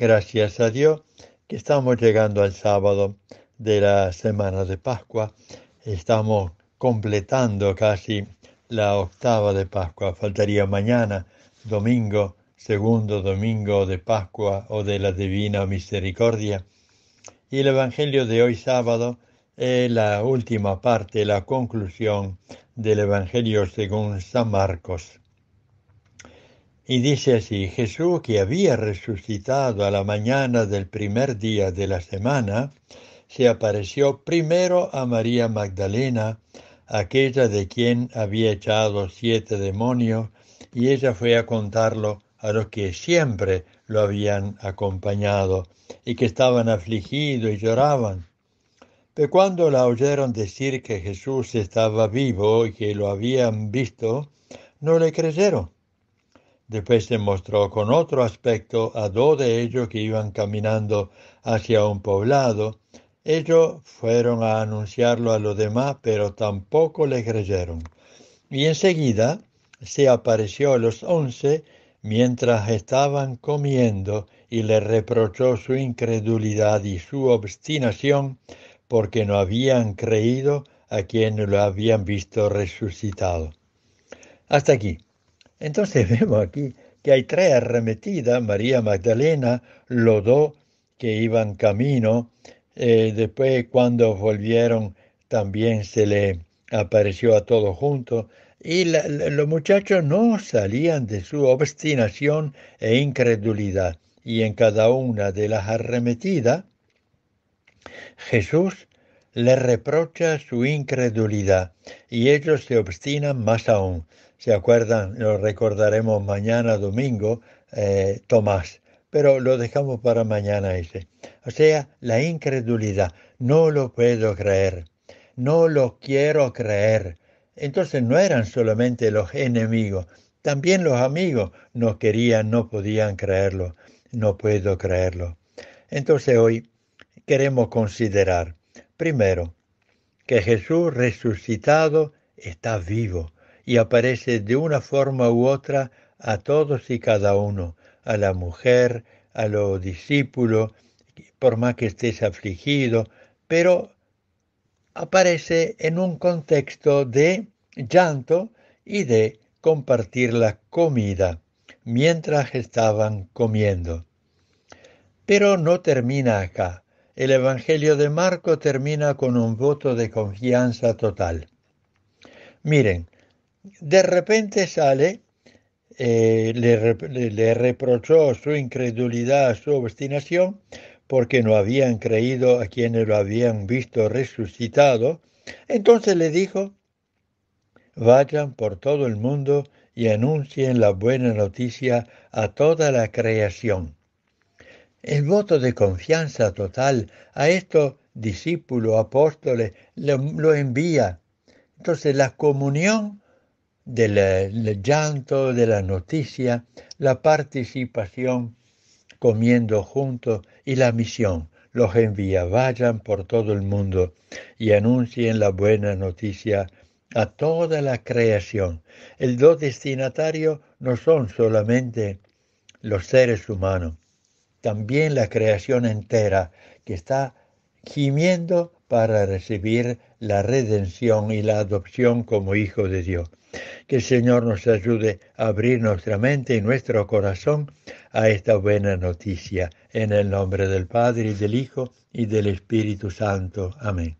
Gracias a Dios que estamos llegando al sábado de la semana de Pascua. Estamos completando casi la octava de Pascua. Faltaría mañana, domingo, segundo domingo de Pascua o de la Divina Misericordia. Y el Evangelio de hoy sábado es la última parte, la conclusión del Evangelio según San Marcos. Y dice así, Jesús que había resucitado a la mañana del primer día de la semana, se apareció primero a María Magdalena, aquella de quien había echado siete demonios, y ella fue a contarlo a los que siempre lo habían acompañado y que estaban afligidos y lloraban. Pero cuando la oyeron decir que Jesús estaba vivo y que lo habían visto, no le creyeron. Después se mostró con otro aspecto a dos de ellos que iban caminando hacia un poblado. Ellos fueron a anunciarlo a los demás, pero tampoco le creyeron. Y enseguida se apareció a los once mientras estaban comiendo y le reprochó su incredulidad y su obstinación porque no habían creído a quien lo habían visto resucitado. Hasta aquí. Entonces vemos aquí que hay tres arremetidas. María Magdalena, Lodó, que iban camino. Eh, después cuando volvieron también se le apareció a todos juntos. Y los muchachos no salían de su obstinación e incredulidad. Y en cada una de las arremetidas, Jesús le reprocha su incredulidad y ellos se obstinan más aún se acuerdan, lo recordaremos mañana domingo, eh, Tomás. Pero lo dejamos para mañana ese. O sea, la incredulidad. No lo puedo creer. No lo quiero creer. Entonces no eran solamente los enemigos, también los amigos no querían, no podían creerlo. No puedo creerlo. Entonces hoy queremos considerar, primero, que Jesús resucitado está vivo y aparece de una forma u otra a todos y cada uno, a la mujer, a lo discípulo por más que estés afligido, pero aparece en un contexto de llanto y de compartir la comida mientras estaban comiendo. Pero no termina acá. El Evangelio de Marco termina con un voto de confianza total. Miren, de repente sale, eh, le, reprochó su incredulidad, su obstinación, porque no habían creído a quienes lo habían visto resucitado. Entonces le dijo, vayan por todo el mundo y anuncien la buena noticia a toda la creación. El voto de confianza total a estos discípulos, apóstoles, lo envía. Entonces la comunión del, llanto, de la noticia, la participación comiendo juntos y la misión. Los envía, vayan por todo el mundo y anuncien la buena noticia a toda la creación. El dos destinatario no son solamente los seres humanos, también la creación entera que está gimiendo para recibir la redención y la adopción como Hijo de Dios. Que el Señor nos ayude a abrir nuestra mente y nuestro corazón a esta buena noticia. En el nombre del Padre y del Hijo y del Espíritu Santo. Amén.